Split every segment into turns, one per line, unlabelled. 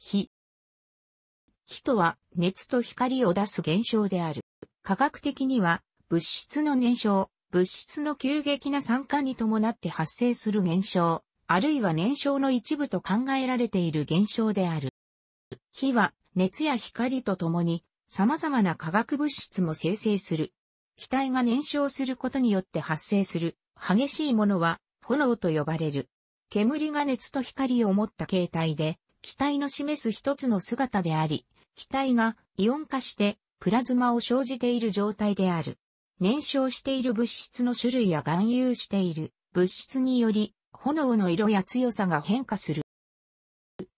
火。火とは熱と光を出す現象である。科学的には物質の燃焼、物質の急激な酸化に伴って発生する現象、あるいは燃焼の一部と考えられている現象である。火は熱や光とともに様々な化学物質も生成する。気体が燃焼することによって発生する激しいものは炎と呼ばれる。煙が熱と光を持った形態で気体の示す一つの姿であり、気体がイオン化してプラズマを生じている状態である。燃焼している物質の種類や含有している物質により炎の色や強さが変化する。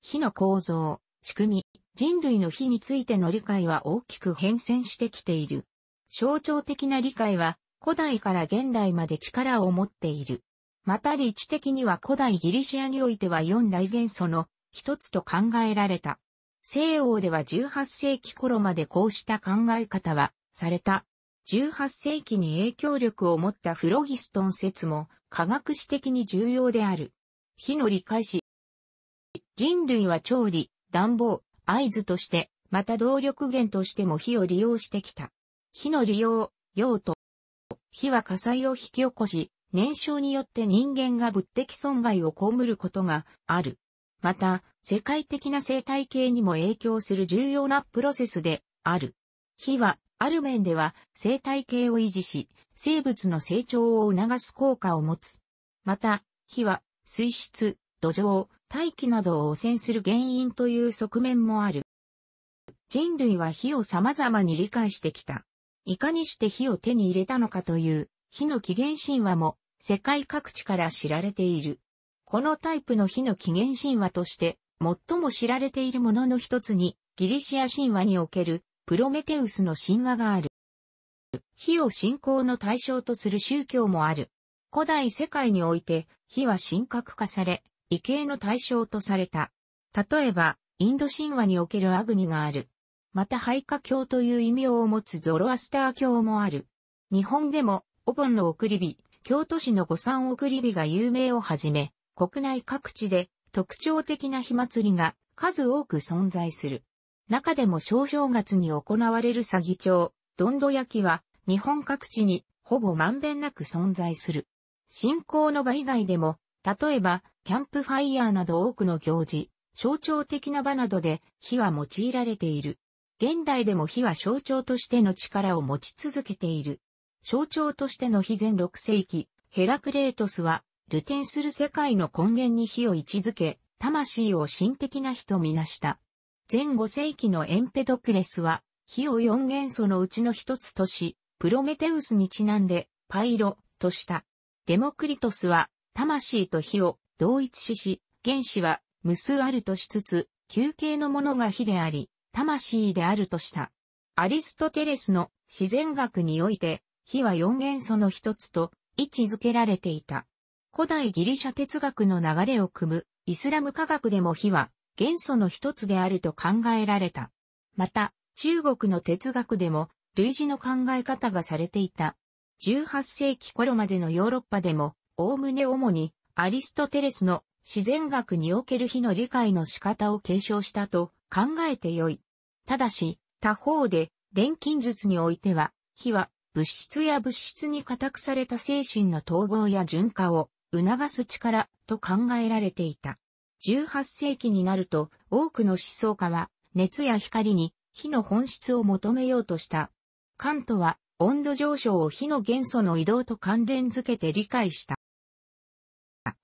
火の構造、仕組み、人類の火についての理解は大きく変遷してきている。象徴的な理解は古代から現代まで力を持っている。また理知的には古代ギリシアにおいては四大元素の一つと考えられた。西欧では18世紀頃までこうした考え方はされた。18世紀に影響力を持ったフロギストン説も科学史的に重要である。火の理解し、人類は調理、暖房、合図として、また動力源としても火を利用してきた。火の利用、用途。火は火災を引き起こし、燃焼によって人間が物的損害を被ることがある。また、世界的な生態系にも影響する重要なプロセスである。火は、ある面では生態系を維持し、生物の成長を促す効果を持つ。また、火は、水質、土壌、大気などを汚染する原因という側面もある。人類は火を様々に理解してきた。いかにして火を手に入れたのかという、火の起源神話も世界各地から知られている。このタイプの火の起源神話として、最も知られているものの一つに、ギリシア神話におけるプロメテウスの神話がある。火を信仰の対象とする宗教もある。古代世界において、火は神格化され、異形の対象とされた。例えば、インド神話におけるアグニがある。また、ハイカ教という異名を持つゾロアスター教もある。日本でも、お盆の送り火、京都市の五三送り火が有名をはじめ、国内各地で特徴的な火祭りが数多く存在する。中でも小正月に行われる詐欺町、どんど焼きは日本各地にほぼまんべんなく存在する。信仰の場以外でも、例えばキャンプファイヤーなど多くの行事、象徴的な場などで火は用いられている。現代でも火は象徴としての力を持ち続けている。象徴としての非前6世紀、ヘラクレートスはルテンする世界の根源に火を位置づけ、魂を神的な火とみなした。前5世紀のエンペドクレスは、火を4元素のうちの一つとし、プロメテウスにちなんで、パイロ、とした。デモクリトスは、魂と火を同一視し、原子は無数あるとしつつ、休憩のものが火であり、魂であるとした。アリストテレスの自然学において、火は4元素の一つと位置づけられていた。古代ギリシャ哲学の流れを組むイスラム科学でも火は元素の一つであると考えられた。また、中国の哲学でも類似の考え方がされていた。18世紀頃までのヨーロッパでも、おおむね主にアリストテレスの自然学における火の理解の仕方を継承したと考えてよい。ただし、他方で錬金術においては、火は物質や物質に固くされた精神の統合や循化を促す力と考えられていた。18世紀になると多くの思想家は熱や光に火の本質を求めようとした。カントは温度上昇を火の元素の移動と関連づけて理解した。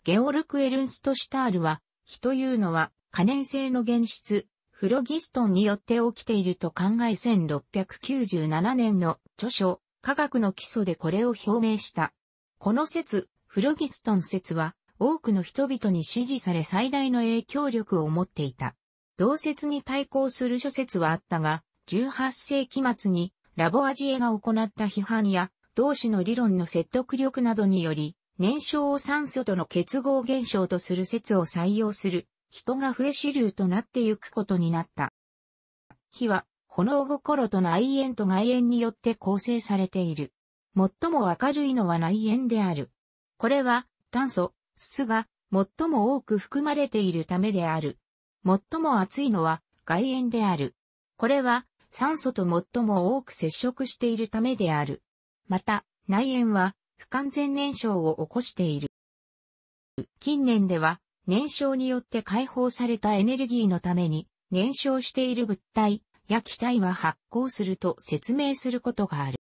ゲオルク・エルンスト・シュタールは、火というのは可燃性の現質、フロギストンによって起きていると考え1697年の著書、科学の基礎でこれを表明した。この説、フロギストン説は多くの人々に支持され最大の影響力を持っていた。同説に対抗する諸説はあったが、18世紀末にラボアジエが行った批判や同志の理論の説得力などにより、燃焼を酸素との結合現象とする説を採用する人が増え主流となってゆくことになった。火は炎心と内縁と外縁によって構成されている。最も明るいのは内縁である。これは炭素、酢が最も多く含まれているためである。最も熱いのは外縁である。これは酸素と最も多く接触しているためである。また、内縁は不完全燃焼を起こしている。近年では燃焼によって解放されたエネルギーのために燃焼している物体や気体は発光すると説明することがある。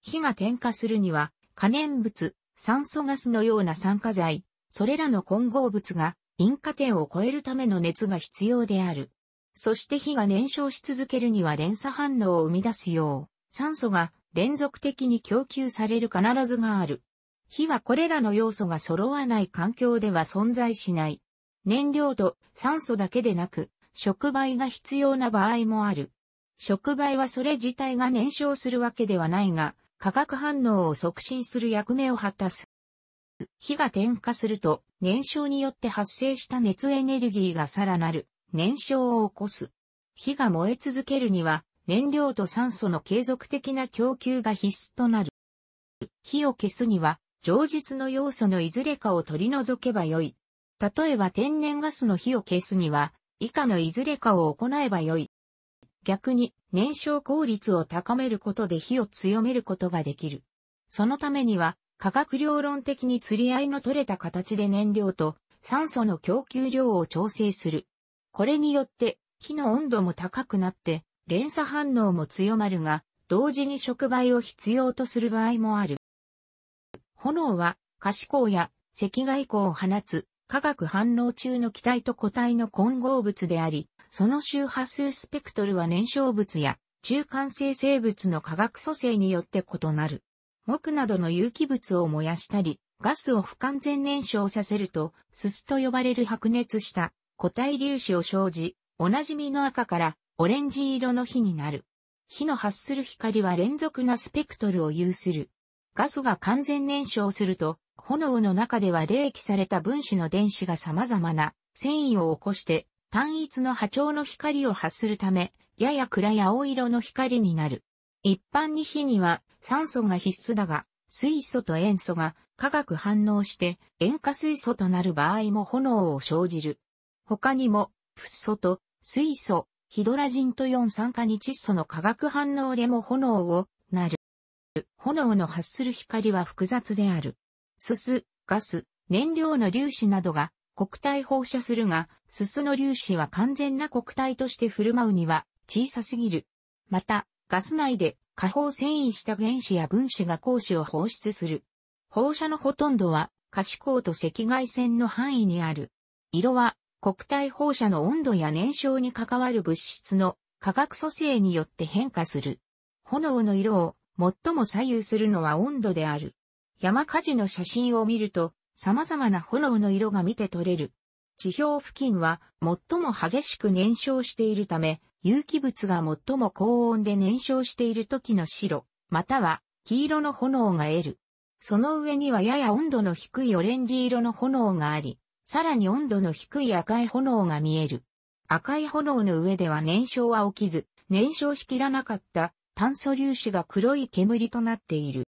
火が点火するには可燃物、酸素ガスのような酸化剤、それらの混合物が引火点を超えるための熱が必要である。そして火が燃焼し続けるには連鎖反応を生み出すよう、酸素が連続的に供給される必ずがある。火はこれらの要素が揃わない環境では存在しない。燃料と酸素だけでなく、触媒が必要な場合もある。触媒はそれ自体が燃焼するわけではないが、化学反応を促進する役目を果たす。火が点火すると、燃焼によって発生した熱エネルギーがさらなる燃焼を起こす。火が燃え続けるには、燃料と酸素の継続的な供給が必須となる。火を消すには、上述の要素のいずれかを取り除けばよい。例えば天然ガスの火を消すには、以下のいずれかを行えばよい。逆に燃焼効率を高めることで火を強めることができる。そのためには、化学量論的に釣り合いの取れた形で燃料と酸素の供給量を調整する。これによって火の温度も高くなって連鎖反応も強まるが、同時に触媒を必要とする場合もある。炎は可視光や赤外光を放つ化学反応中の気体と固体の混合物であり、その周波数スペクトルは燃焼物や中間性生物の化学組成によって異なる。木などの有機物を燃やしたり、ガスを不完全燃焼させると、すすと呼ばれる白熱した固体粒子を生じ、おなじみの赤からオレンジ色の火になる。火の発する光は連続なスペクトルを有する。ガスが完全燃焼すると、炎の中では冷気された分子の電子が様々な繊維を起こして単一の波長の光を発するため、やや暗い青色の光になる。一般に火には酸素が必須だが、水素と塩素が化学反応して塩化水素となる場合も炎を生じる。他にも、フッ素と水素、ヒドラジンと4酸化に窒素の化学反応でも炎をなる。炎の発する光は複雑である。すす、ガス、燃料の粒子などが国体放射するが、すすの粒子は完全な国体として振る舞うには小さすぎる。また、ガス内で下方遷移した原子や分子が光子を放出する。放射のほとんどは可視光と赤外線の範囲にある。色は国体放射の温度や燃焼に関わる物質の化学組成によって変化する。炎の色を最も左右するのは温度である。山火事の写真を見ると、様々な炎の色が見て取れる。地表付近は最も激しく燃焼しているため、有機物が最も高温で燃焼している時の白、または黄色の炎が得る。その上にはやや温度の低いオレンジ色の炎があり、さらに温度の低い赤い炎が見える。赤い炎の上では燃焼は起きず、燃焼しきらなかった炭素粒子が黒い煙となっている。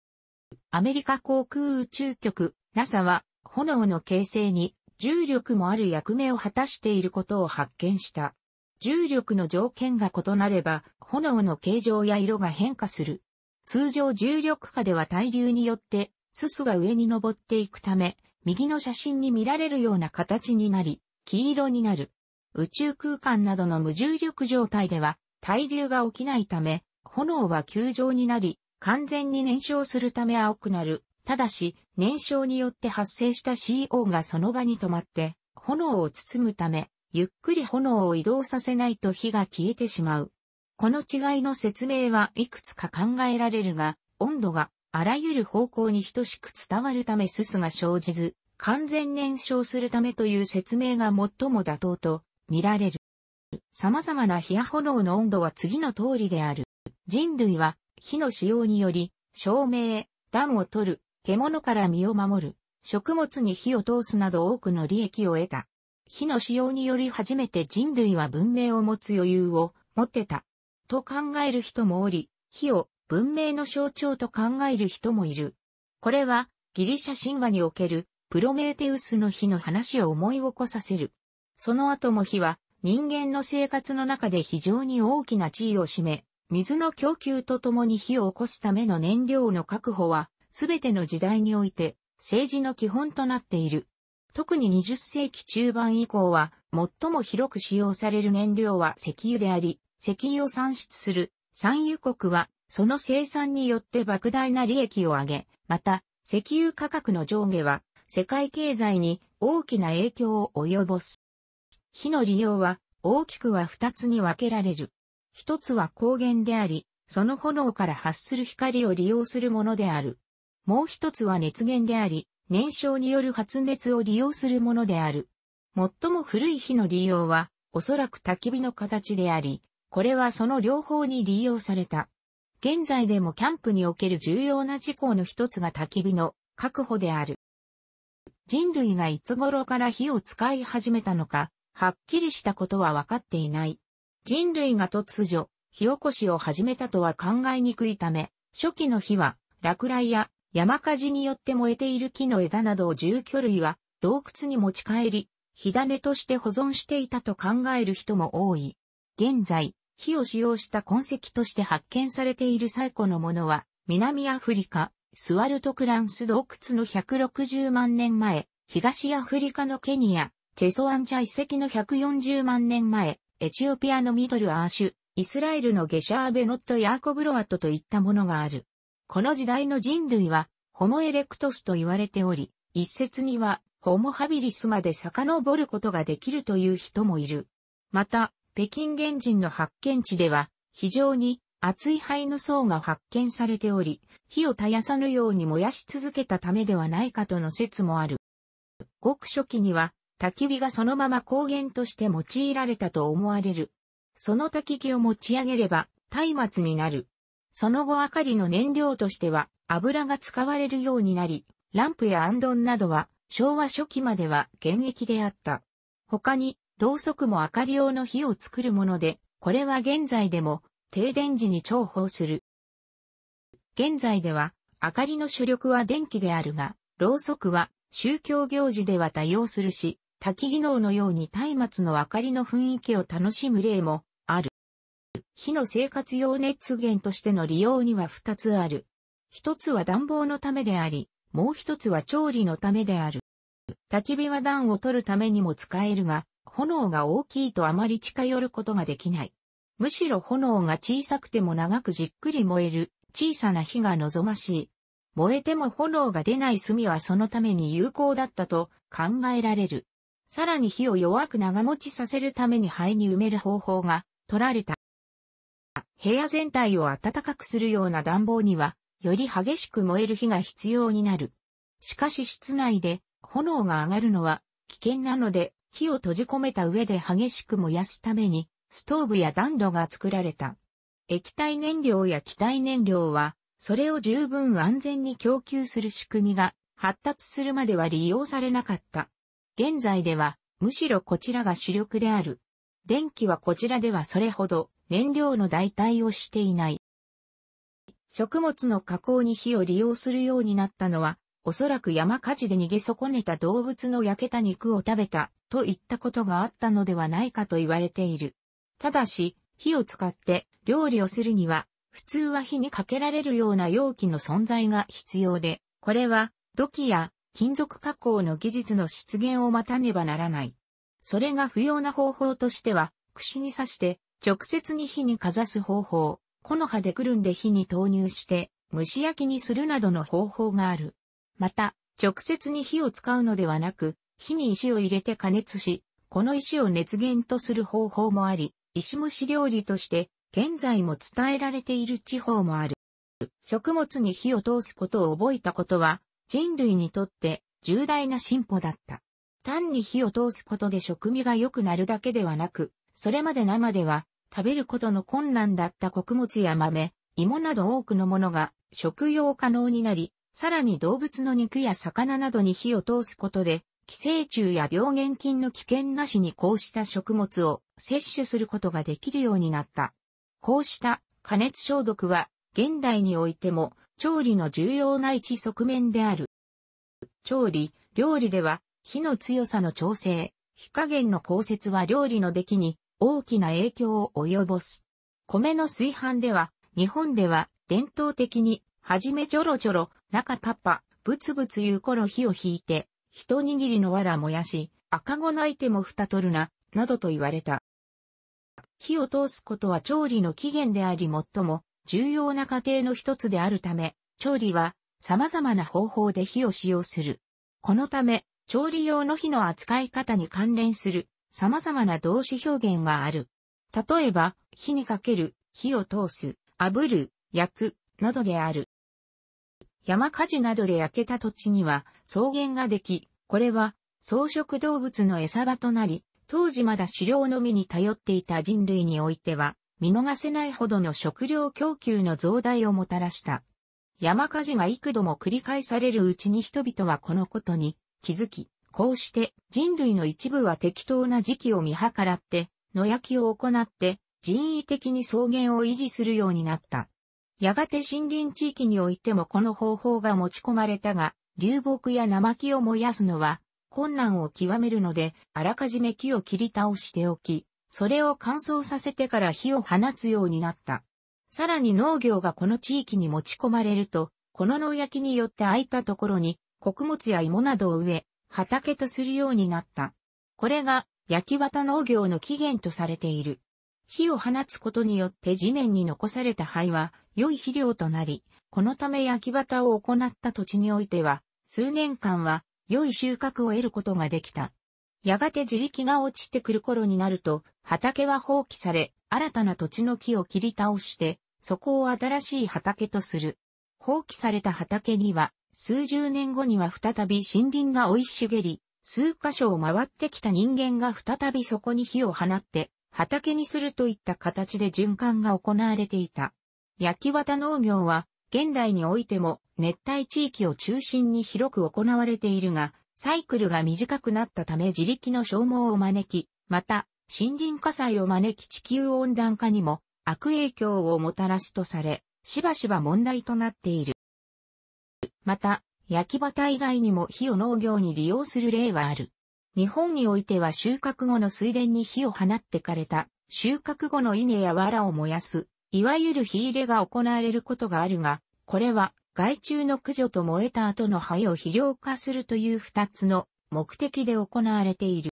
アメリカ航空宇宙局 NASA は炎の形成に重力もある役目を果たしていることを発見した。重力の条件が異なれば、炎の形状や色が変化する。通常重力下では対流によって、すすが上に登っていくため、右の写真に見られるような形になり、黄色になる。宇宙空間などの無重力状態では、対流が起きないため、炎は球状になり、完全に燃焼するため青くなる。ただし、燃焼によって発生した CO がその場に止まって、炎を包むため、ゆっくり炎を移動させないと火が消えてしまう。この違いの説明はいくつか考えられるが、温度があらゆる方向に等しく伝わるためすすが生じず、完全燃焼するためという説明が最も妥当と見られる。様々な火や炎の温度は次の通りである。人類は火の使用により、照明、暖を取る、獣から身を守る、食物に火を通すなど多くの利益を得た。火の使用により初めて人類は文明を持つ余裕を持ってた。と考える人もおり、火を文明の象徴と考える人もいる。これはギリシャ神話におけるプロメーテウスの火の話を思い起こさせる。その後も火は人間の生活の中で非常に大きな地位を占め、水の供給とともに火を起こすための燃料の確保はすべての時代において政治の基本となっている。特に20世紀中盤以降は最も広く使用される燃料は石油であり、石油を産出する産油国はその生産によって莫大な利益を上げ、また石油価格の上下は世界経済に大きな影響を及ぼす。火の利用は大きくは二つに分けられる。一つは光源であり、その炎から発する光を利用するものである。もう一つは熱源であり、燃焼による発熱を利用するものである。最も古い火の利用は、おそらく焚き火の形であり、これはその両方に利用された。現在でもキャンプにおける重要な事項の一つが焚き火の確保である。人類がいつ頃から火を使い始めたのか、はっきりしたことはわかっていない。人類が突如、火起こしを始めたとは考えにくいため、初期の火は落雷や山火事によって燃えている木の枝などを住居類は洞窟に持ち帰り、火種として保存していたと考える人も多い。現在、火を使用した痕跡として発見されている最古のものは、南アフリカ、スワルトクランス洞窟の160万年前、東アフリカのケニア、チェソアンチャ遺跡の140万年前、エチオピアのミドルアーシュ、イスラエルのゲシャーベノット・ヤーコブロアトといったものがある。この時代の人類は、ホモエレクトスと言われており、一説には、ホモハビリスまで遡ることができるという人もいる。また、北京原人の発見地では、非常に厚い灰の層が発見されており、火を絶やさぬように燃やし続けたためではないかとの説もある。ごく初期には、焚き火がそのまま光源として用いられたと思われる。その焚き火を持ち上げれば、松明になる。その後明かりの燃料としては油が使われるようになり、ランプやアンドンなどは昭和初期までは現役であった。他に、ろうそくも明かり用の火を作るもので、これは現在でも停電時に重宝する。現在では、明かりの主力は電気であるが、ろうそくは宗教行事では多用するし、焚き技能のように松明の明かりの雰囲気を楽しむ例も火の生活用熱源としての利用には二つある。一つは暖房のためであり、もう一つは調理のためである。焚き火は暖を取るためにも使えるが、炎が大きいとあまり近寄ることができない。むしろ炎が小さくても長くじっくり燃える小さな火が望ましい。燃えても炎が出ない炭はそのために有効だったと考えられる。さらに火を弱く長持ちさせるために灰に埋める方法が取られた。部屋全体を暖かくするような暖房には、より激しく燃える火が必要になる。しかし室内で炎が上がるのは危険なので、火を閉じ込めた上で激しく燃やすために、ストーブや暖炉が作られた。液体燃料や気体燃料は、それを十分安全に供給する仕組みが発達するまでは利用されなかった。現在では、むしろこちらが主力である。電気はこちらではそれほど燃料の代替をしていない。食物の加工に火を利用するようになったのは、おそらく山火事で逃げ損ねた動物の焼けた肉を食べたといったことがあったのではないかと言われている。ただし、火を使って料理をするには、普通は火にかけられるような容器の存在が必要で、これは土器や金属加工の技術の出現を待たねばならない。それが不要な方法としては、串に刺して直接に火にかざす方法、木の葉でくるんで火に投入して、蒸し焼きにするなどの方法がある。また、直接に火を使うのではなく、火に石を入れて加熱し、この石を熱源とする方法もあり、石蒸し料理として、現在も伝えられている地方もある。食物に火を通すことを覚えたことは、人類にとって重大な進歩だった。単に火を通すことで食味が良くなるだけではなく、それまで生では食べることの困難だった穀物や豆、芋など多くのものが食用可能になり、さらに動物の肉や魚などに火を通すことで、寄生虫や病原菌の危険なしにこうした食物を摂取することができるようになった。こうした加熱消毒は現代においても調理の重要な一側面である。調理、料理では火の強さの調整、火加減の降雪は料理の出来に大きな影響を及ぼす。米の炊飯では、日本では伝統的に、はじめちょろちょろ、中パパ、ぶつぶつ言う頃火を引いて、一握りの藁燃やし、赤子泣いても蓋取るな、などと言われた。火を通すことは調理の起源であり最も重要な過程の一つであるため、調理は様々な方法で火を使用する。このため、調理用の火の扱い方に関連する様々な動詞表現がある。例えば、火にかける、火を通す、炙る、焼く、などである。山火事などで焼けた土地には草原ができ、これは草食動物の餌場となり、当時まだ狩猟のみに頼っていた人類においては、見逃せないほどの食料供給の増大をもたらした。山火事が幾度も繰り返されるうちに人々はこのことに気づき、こうして人類の一部は適当な時期を見計らって、野焼きを行って人為的に草原を維持するようになった。やがて森林地域においてもこの方法が持ち込まれたが、流木や生木を燃やすのは困難を極めるので、あらかじめ木を切り倒しておき、それを乾燥させてから火を放つようになった。さらに農業がこの地域に持ち込まれると、この農焼きによって空いたところに、穀物や芋などを植え、畑とするようになった。これが焼き綿農業の起源とされている。火を放つことによって地面に残された灰は良い肥料となり、このため焼き綿を行った土地においては、数年間は良い収穫を得ることができた。やがて自力が落ちてくる頃になると、畑は放棄され、新たな土地の木を切り倒して、そこを新しい畑とする。放棄された畑には、数十年後には再び森林が生い茂り、数箇所を回ってきた人間が再びそこに火を放って、畑にするといった形で循環が行われていた。焼き綿農業は、現代においても熱帯地域を中心に広く行われているが、サイクルが短くなったため自力の消耗を招き、また、森林火災を招き地球温暖化にも悪影響をもたらすとされ、しばしば問題となっている。また、焼き畑以外にも火を農業に利用する例はある。日本においては収穫後の水田に火を放って枯れた、収穫後の稲や藁を燃やす、いわゆる火入れが行われることがあるが、これは害虫の駆除と燃えた後の灰を肥料化するという二つの目的で行われている。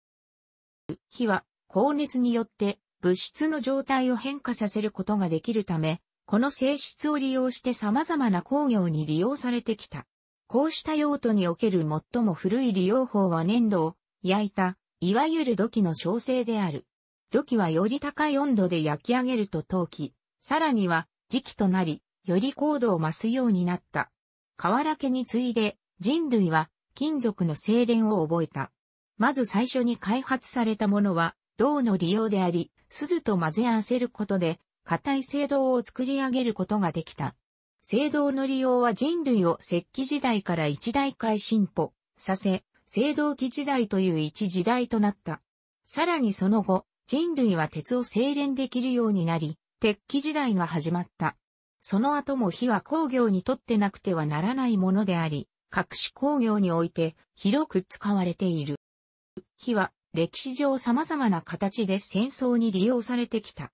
火は高熱によって物質の状態を変化させることができるため、この性質を利用して様々な工業に利用されてきた。こうした用途における最も古い利用法は粘土を焼いた、いわゆる土器の焼成である。土器はより高い温度で焼き上げると陶器、さらには磁器となり、より高度を増すようになった。瓦家に次いで人類は金属の精錬を覚えた。まず最初に開発されたものは銅の利用であり、鈴と混ぜ合わせることで硬い聖堂を作り上げることができた。聖堂の利用は人類を石器時代から一大回進歩させ、聖堂器時代という一時代となった。さらにその後、人類は鉄を精錬できるようになり、鉄器時代が始まった。その後も火は工業にとってなくてはならないものであり、各種工業において広く使われている。火は歴史上様々な形で戦争に利用されてきた。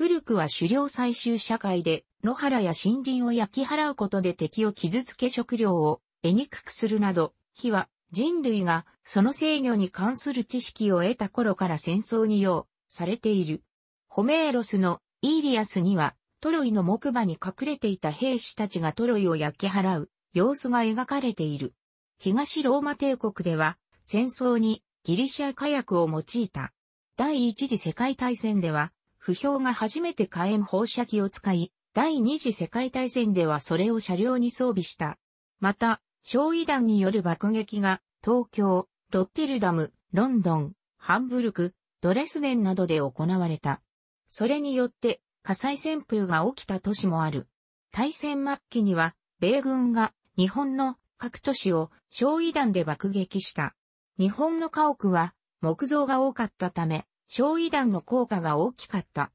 古くは狩猟採集社会で、野原や森林を焼き払うことで敵を傷つけ食料を得にくくするなど、火は人類がその制御に関する知識を得た頃から戦争に用されている。ホメーロスのイーリアスにはトロイの木馬に隠れていた兵士たちがトロイを焼き払う様子が描かれている。東ローマ帝国では戦争にギリシャ火薬を用いた。第一次世界大戦では不評が初めて火炎放射器を使い、第二次世界大戦ではそれを車両に装備した。また、焼夷弾による爆撃が、東京、ロッテルダム、ロンドン、ハンブルク、ドレスデンなどで行われた。それによって、火災旋風が起きた都市もある。大戦末期には、米軍が日本の各都市を焼夷弾で爆撃した。日本の家屋は木造が多かったため、焼夷弾の効果が大きかった。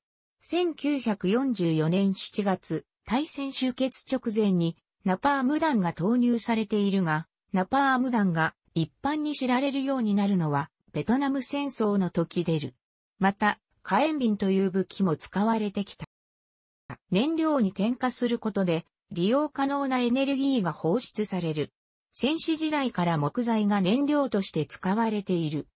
1944年7月、対戦終結直前にナパーム弾が投入されているが、ナパーム弾が一般に知られるようになるのは、ベトナム戦争の時出る。また、火炎瓶という武器も使われてきた。燃料に添加することで、利用可能なエネルギーが放出される。戦死時代から木材が燃料として使われている。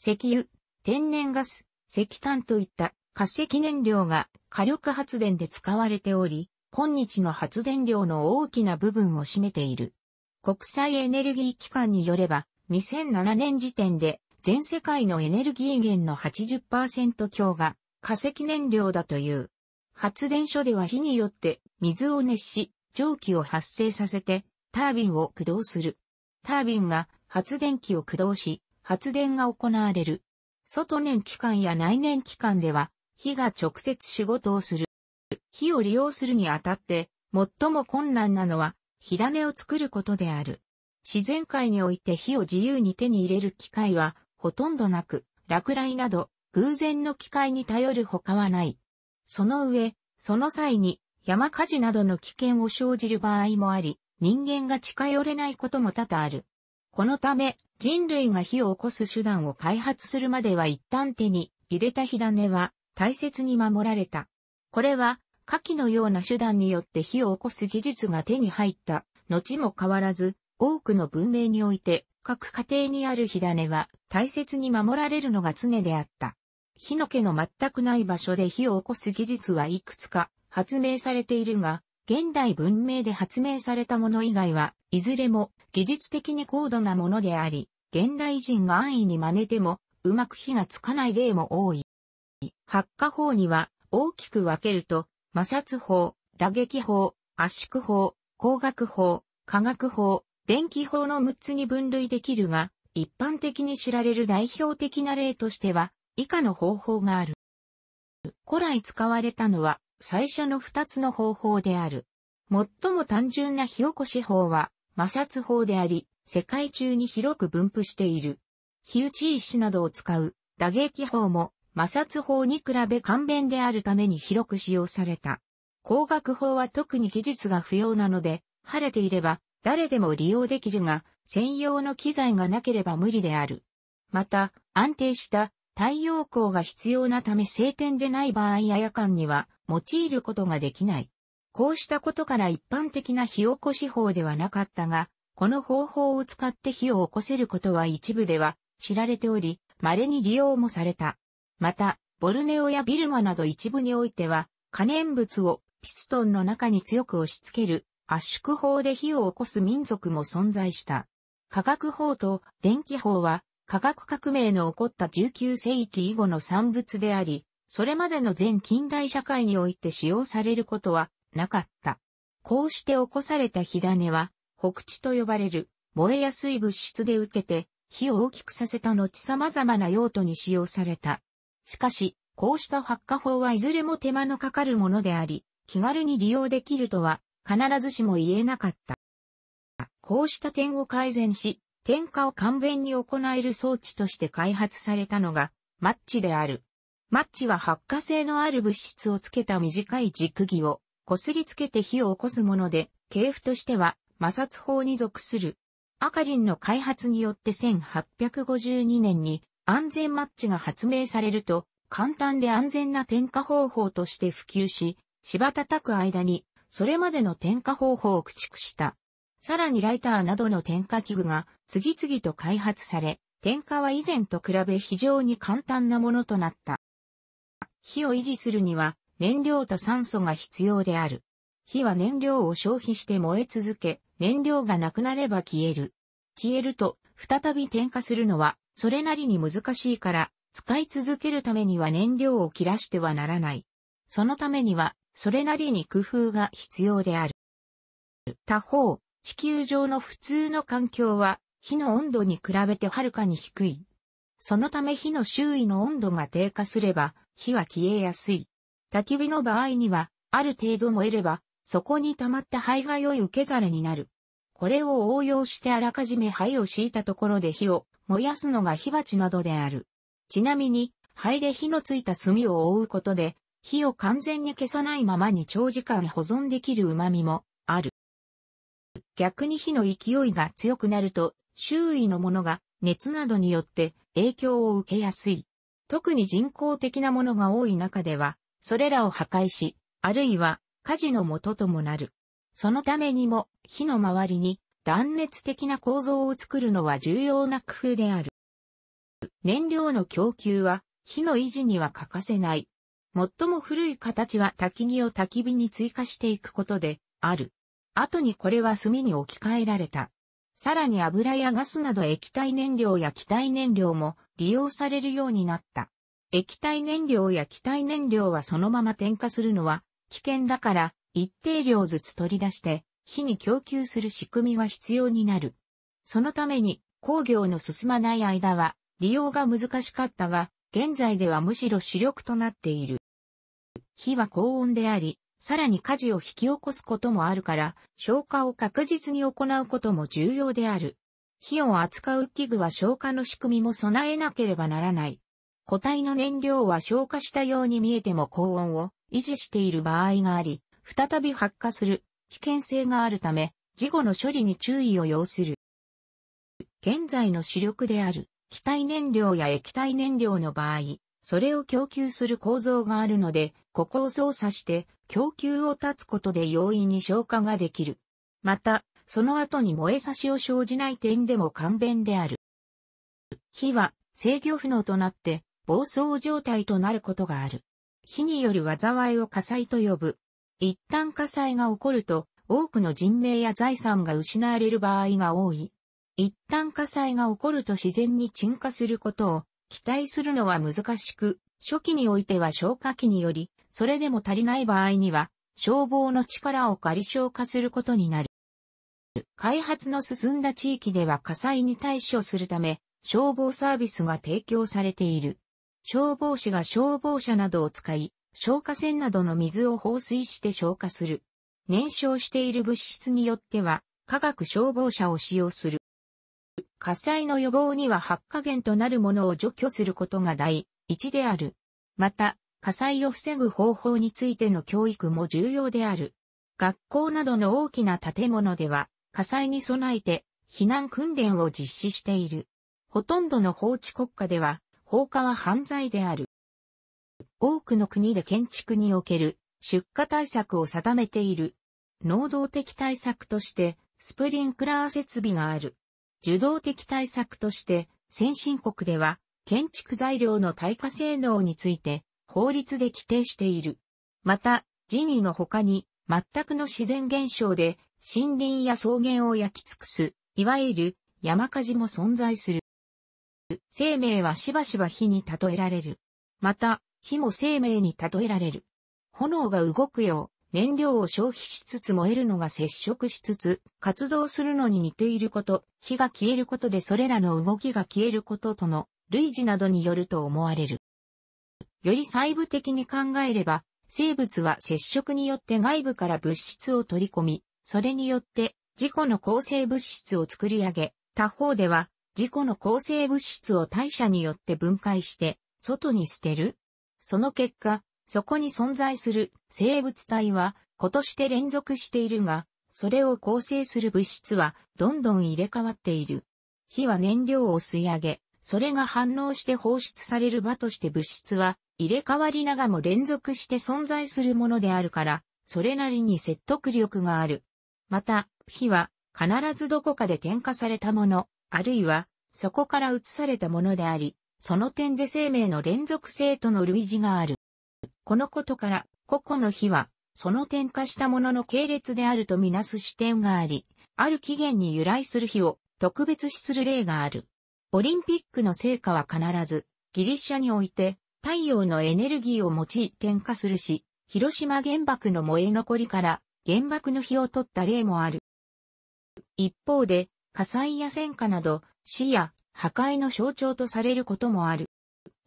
石油、天然ガス、石炭といった化石燃料が火力発電で使われており、今日の発電量の大きな部分を占めている。国際エネルギー機関によれば、2007年時点で全世界のエネルギー源の80%強が化石燃料だという。発電所では火によって水を熱し、蒸気を発生させてタービンを駆動する。タービンが発電機を駆動し、発電が行われる。外年期間や内年期間では、火が直接仕事をする。火を利用するにあたって、最も困難なのは、火種を作ることである。自然界において火を自由に手に入れる機会は、ほとんどなく、落雷など、偶然の機会に頼るほかはない。その上、その際に、山火事などの危険を生じる場合もあり、人間が近寄れないことも多々ある。このため、人類が火を起こす手段を開発するまでは一旦手に入れた火種は大切に守られた。これは、火器のような手段によって火を起こす技術が手に入った、後も変わらず、多くの文明において、各家庭にある火種は大切に守られるのが常であった。火の気の全くない場所で火を起こす技術はいくつか発明されているが、現代文明で発明されたもの以外は、いずれも技術的に高度なものであり、現代人が安易に真似ても、うまく火がつかない例も多い。発火法には、大きく分けると、摩擦法、打撃法、圧縮法、光学法、化学法、電気法の6つに分類できるが、一般的に知られる代表的な例としては、以下の方法がある。古来使われたのは、最初の二つの方法である。最も単純な火起こし法は摩擦法であり、世界中に広く分布している。火打ち石などを使う打撃法も摩擦法に比べ簡便であるために広く使用された。工学法は特に技術が不要なので、晴れていれば誰でも利用できるが、専用の機材がなければ無理である。また、安定した太陽光が必要なため晴天でない場合や夜間には用いることができない。こうしたことから一般的な火起こし法ではなかったが、この方法を使って火を起こせることは一部では知られており、稀に利用もされた。また、ボルネオやビルマなど一部においては、可燃物をピストンの中に強く押し付ける圧縮法で火を起こす民族も存在した。化学法と電気法は科学革命の起こった19世紀以後の産物であり、それまでの全近代社会において使用されることはなかった。こうして起こされた火種は、北地と呼ばれる燃えやすい物質で受けて、火を大きくさせた後様々な用途に使用された。しかし、こうした発火法はいずれも手間のかかるものであり、気軽に利用できるとは必ずしも言えなかった。こうした点を改善し、点火を簡便に行える装置として開発されたのが、マッチである。マッチは発火性のある物質をつけた短い軸木を、こすりつけて火を起こすもので、系譜としては摩擦法に属する。アカリンの開発によって1852年に安全マッチが発明されると、簡単で安全な点火方法として普及し、芝叩く間に、それまでの点火方法を駆逐した。さらにライターなどの点火器具が次々と開発され、点火は以前と比べ非常に簡単なものとなった。火を維持するには燃料と酸素が必要である。火は燃料を消費して燃え続け、燃料がなくなれば消える。消えると、再び点火するのは、それなりに難しいから、使い続けるためには燃料を切らしてはならない。そのためには、それなりに工夫が必要である。他方、地球上の普通の環境は、火の温度に比べてはるかに低い。そのため火の周囲の温度が低下すれば、火は消えやすい。焚き火の場合には、ある程度燃えれば、そこに溜まった灰が良い受け皿になる。これを応用してあらかじめ灰を敷いたところで火を燃やすのが火鉢などである。ちなみに、灰で火のついた炭を覆うことで、火を完全に消さないままに長時間保存できる旨味もある。逆に火の勢いが強くなると、周囲のものが熱などによって影響を受けやすい。特に人工的なものが多い中では、それらを破壊し、あるいは火事の元ともなる。そのためにも火の周りに断熱的な構造を作るのは重要な工夫である。燃料の供給は火の維持には欠かせない。最も古い形は焚き木を焚き火に追加していくことである。後にこれは炭に置き換えられた。さらに油やガスなど液体燃料や気体燃料も利用されるようになった。液体燃料や気体燃料はそのまま添加するのは危険だから一定量ずつ取り出して火に供給する仕組みが必要になる。そのために工業の進まない間は利用が難しかったが現在ではむしろ主力となっている。火は高温でありさらに火事を引き起こすこともあるから、消火を確実に行うことも重要である。火を扱う器具は消火の仕組みも備えなければならない。固体の燃料は消火したように見えても高温を維持している場合があり、再び発火する危険性があるため、事故の処理に注意を要する。現在の主力である気体燃料や液体燃料の場合、それを供給する構造があるので、ここを操作して供給を断つことで容易に消化ができる。また、その後に燃え差しを生じない点でも簡便である。火は制御不能となって暴走状態となることがある。火による災いを火災と呼ぶ。一旦火災が起こると多くの人命や財産が失われる場合が多い。一旦火災が起こると自然に鎮火することを期待するのは難しく、初期においては消火器により、それでも足りない場合には、消防の力を仮消火することになる。開発の進んだ地域では火災に対処するため、消防サービスが提供されている。消防士が消防車などを使い、消火栓などの水を放水して消火する。燃焼している物質によっては、化学消防車を使用する。火災の予防には発火源となるものを除去することが第一である。また、火災を防ぐ方法についての教育も重要である。学校などの大きな建物では、火災に備えて避難訓練を実施している。ほとんどの法治国家では、放火は犯罪である。多くの国で建築における出火対策を定めている。能動的対策として、スプリンクラー設備がある。受動的対策として、先進国では、建築材料の耐火性能について、法律で規定している。また、人為の他に、全くの自然現象で、森林や草原を焼き尽くす、いわゆる山火事も存在する。生命はしばしば火に例えられる。また、火も生命に例えられる。炎が動くよう、燃料を消費しつつ燃えるのが接触しつつ、活動するのに似ていること、火が消えることでそれらの動きが消えることとの類似などによると思われる。より細部的に考えれば、生物は接触によって外部から物質を取り込み、それによって自己の構成物質を作り上げ、他方では自己の構成物質を代謝によって分解して、外に捨てる。その結果、そこに存在する生物体は、ことして連続しているが、それを構成する物質は、どんどん入れ替わっている。火は燃料を吸い上げ、それが反応して放出される場として物質は、入れ替わりながらも連続して存在するものであるから、それなりに説得力がある。また、火は必ずどこかで点火されたもの、あるいはそこから移されたものであり、その点で生命の連続性との類似がある。このことから、個々の日は、その点火したものの系列であるとみなす視点があり、ある起源に由来する日を特別視する例がある。オリンピックの成果は必ず、ギリシャにおいて、太陽のエネルギーを用い点火するし、広島原爆の燃え残りから原爆の火を取った例もある。一方で、火災や戦火など、死や破壊の象徴とされることもある。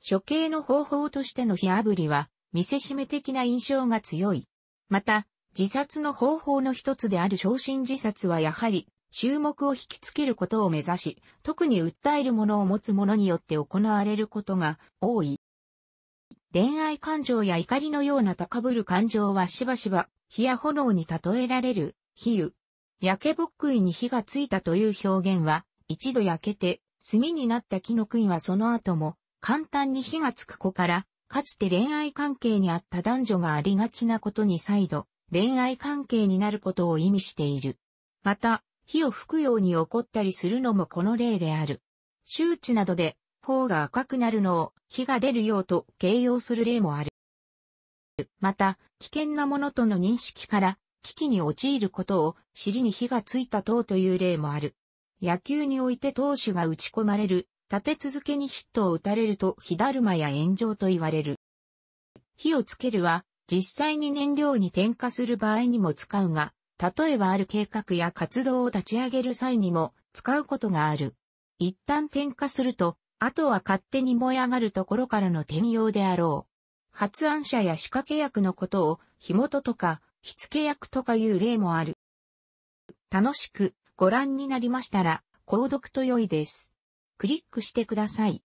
処刑の方法としての火炙りは、見せしめ的な印象が強い。また、自殺の方法の一つである昇進自殺はやはり、注目を引きつけることを目指し、特に訴えるものを持つ者によって行われることが多い。恋愛感情や怒りのような高ぶる感情はしばしば火や炎に例えられる比喩。焼けぼっくいに火がついたという表現は、一度焼けて炭になった木の杭はその後も簡単に火がつく子からかつて恋愛関係にあった男女がありがちなことに再度、恋愛関係になることを意味している。また、火を吹くように起こったりするのもこの例である。周知などで、頬が赤くなるのを火が出るようと形容する例もある。また、危険なものとの認識から、危機に陥ることを尻に火がついた等という例もある。野球において投手が打ち込まれる立て続けにヒットを打たれると火だるまや炎上と言われる。火をつけるは、実際に燃料に点火する場合にも使うが、例えばある計画や活動を立ち上げる際にも使うことがある。一旦点火すると、あとは勝手に燃え上がるところからの転用であろう。発案者や仕掛け役のことを、火元とか、火付け役とかいう例もある。楽しくご覧になりましたら、購読と良いです。クリックしてください。